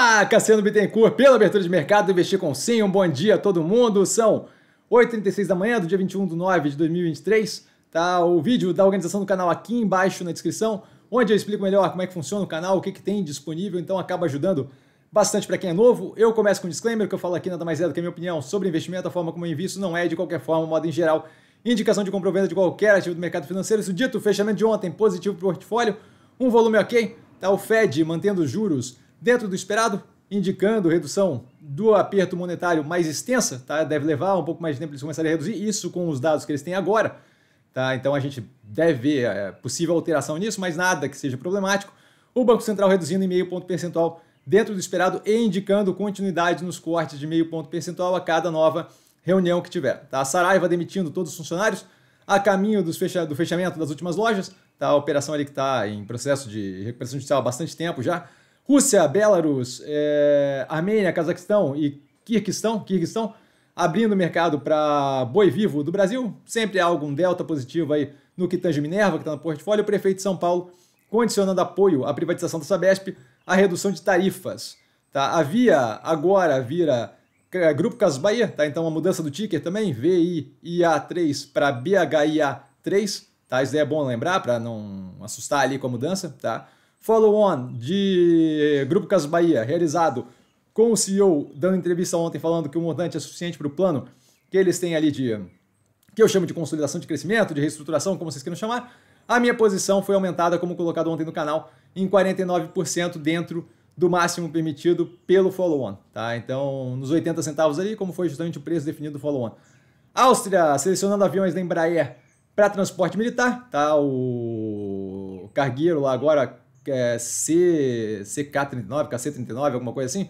Olá, Cassiano Bittencourt, pela abertura de mercado Investir com Sim. Um bom dia a todo mundo. São 8h36 da manhã do dia 21 de 9 de 2023. Tá o vídeo da organização do canal aqui embaixo na descrição, onde eu explico melhor como é que funciona o canal, o que, que tem disponível, então acaba ajudando bastante para quem é novo. Eu começo com um disclaimer, que eu falo aqui nada mais é do que a minha opinião sobre investimento, a forma como eu invisto não é de qualquer forma, modo em geral, indicação de compra ou venda de qualquer ativo do mercado financeiro. Isso dito, fechamento de ontem positivo para o portfólio, um volume ok, tá o Fed mantendo os juros dentro do esperado, indicando redução do aperto monetário mais extensa, tá? Deve levar um pouco mais de tempo eles começarem a reduzir, isso com os dados que eles têm agora, tá? Então a gente deve ver é, possível alteração nisso, mas nada que seja problemático. O Banco Central reduzindo em meio ponto percentual dentro do esperado e indicando continuidade nos cortes de meio ponto percentual a cada nova reunião que tiver. Tá? A Saraiva demitindo todos os funcionários a caminho dos fecha do fechamento das últimas lojas, tá? a operação ali que está em processo de recuperação judicial há bastante tempo já, Rússia, Belarus, é, Armênia, Cazaquistão e Kirguistão, Kirguistão abrindo mercado para boi vivo do Brasil. Sempre há algum delta positivo aí no que tange Minerva, que está no portfólio. O prefeito de São Paulo condicionando apoio à privatização da Sabesp à redução de tarifas. Tá? A Via agora vira é, Grupo Casas Bahia, tá? então uma mudança do ticker também, VIIA3 para BHIA3. Tá? Isso daí é bom lembrar para não assustar ali com a mudança. Tá? follow-on de eh, Grupo Casas Bahia, realizado com o CEO dando entrevista ontem falando que o montante é suficiente para o plano que eles têm ali de que eu chamo de consolidação de crescimento, de reestruturação, como vocês queiram chamar, a minha posição foi aumentada, como colocado ontem no canal, em 49% dentro do máximo permitido pelo follow-on, tá? Então, nos 80 centavos ali, como foi justamente o preço definido do follow-on. Áustria selecionando aviões da Embraer para transporte militar, tá? O cargueiro lá agora é, C, CK39, KC39, alguma coisa assim,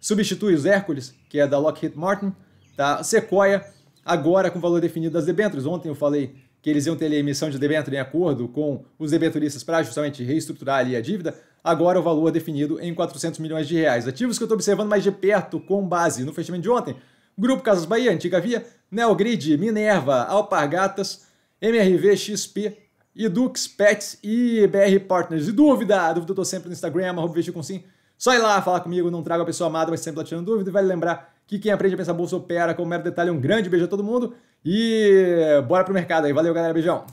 substitui os Hércules, que é da Lockheed Martin, tá? Sequoia, agora com o valor definido das debêntures. Ontem eu falei que eles iam ter emissão de debênture em acordo com os debenturistas para justamente reestruturar ali a dívida, agora o valor definido em 400 milhões de reais. Ativos que eu estou observando mais de perto com base no fechamento de ontem, Grupo Casas Bahia, Antiga Via, Neogrid, Minerva, Alpargatas, MRV, XP, Edux, Pets e BR Partners. E dúvida? Dúvida eu tô sempre no Instagram, arroba com sim. Só ir lá falar comigo, não trago a pessoa amada, mas sempre lá tirando dúvida. E vale lembrar que quem aprende a pensar bolsa opera com mero detalhe. Um grande beijo a todo mundo e bora pro mercado aí. Valeu, galera. Beijão.